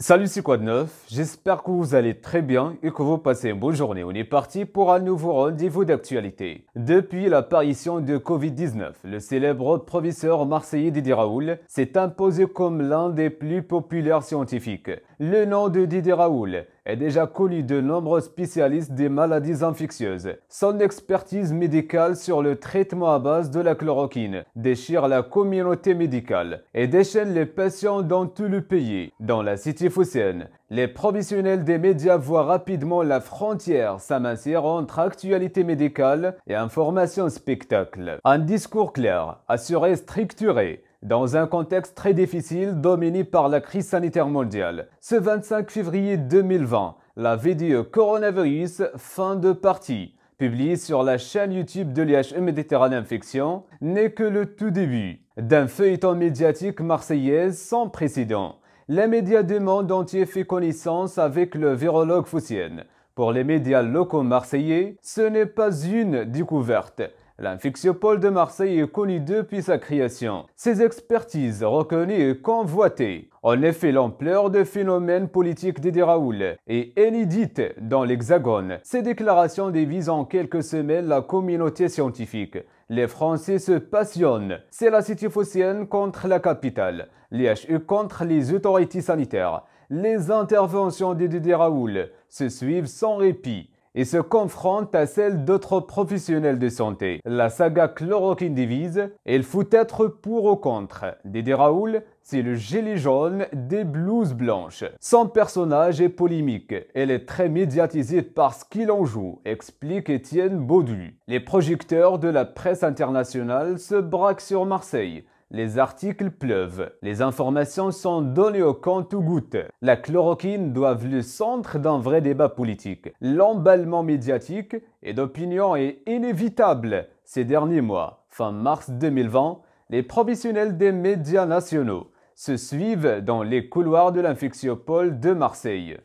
Salut, c'est quoi de J'espère que vous allez très bien et que vous passez une bonne journée. On est parti pour un nouveau rendez-vous d'actualité. Depuis l'apparition de Covid-19, le célèbre professeur marseillais Didier Raoul s'est imposé comme l'un des plus populaires scientifiques. Le nom de Didier Raoul est déjà connu de nombreux spécialistes des maladies infectieuses. Son expertise médicale sur le traitement à base de la chloroquine déchire la communauté médicale et déchaîne les patients dans tout le pays. Dans la cité phocéenne, les professionnels des médias voient rapidement la frontière s'amincir entre actualité médicale et information spectacle. Un discours clair, assuré, structuré, dans un contexte très difficile dominé par la crise sanitaire mondiale. Ce 25 février 2020, la vidéo e Coronavirus, fin de partie, publiée sur la chaîne YouTube de l'IHM e Méditerranée Infection, n'est que le tout début d'un feuilleton médiatique marseillais sans précédent. Les médias du monde entier fait connaissance avec le virologue Foussienne. Pour les médias locaux marseillais, ce n'est pas une découverte, L'infixio-pôle de Marseille est connu depuis sa création. Ses expertises reconnues et convoitées. En effet, l'ampleur des phénomènes politiques d'Eddie Raoul est inédite dans l'Hexagone. Ses déclarations divisent en quelques semaines la communauté scientifique. Les Français se passionnent. C'est la cité phocéenne contre la capitale, les contre les autorités sanitaires. Les interventions d'Eddie Raoul se suivent sans répit et se confronte à celle d'autres professionnels de santé. La saga chloroquine divise, et il faut être pour ou contre. Dédé Raoul, c'est le gilet jaune des blouses blanches. Son personnage est polémique. Elle est très médiatisée ce qu'il en joue, explique Étienne Baudu. Les projecteurs de la presse internationale se braquent sur Marseille les articles pleuvent. Les informations sont données au compte-goutte. ou La chloroquine doit le centre d'un vrai débat politique. L'emballement médiatique et d'opinion est inévitable ces derniers mois. Fin mars 2020, les professionnels des médias nationaux se suivent dans les couloirs de l'infectiopole de Marseille.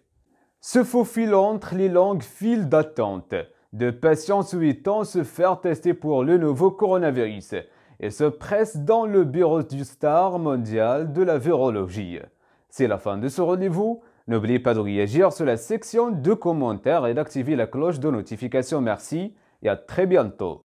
Se faufilent entre les longues files d'attente de patients souhaitant se faire tester pour le nouveau coronavirus et se presse dans le bureau du star mondial de la virologie. C'est la fin de ce rendez-vous. N'oubliez pas de réagir sur la section de commentaires et d'activer la cloche de notification. Merci et à très bientôt.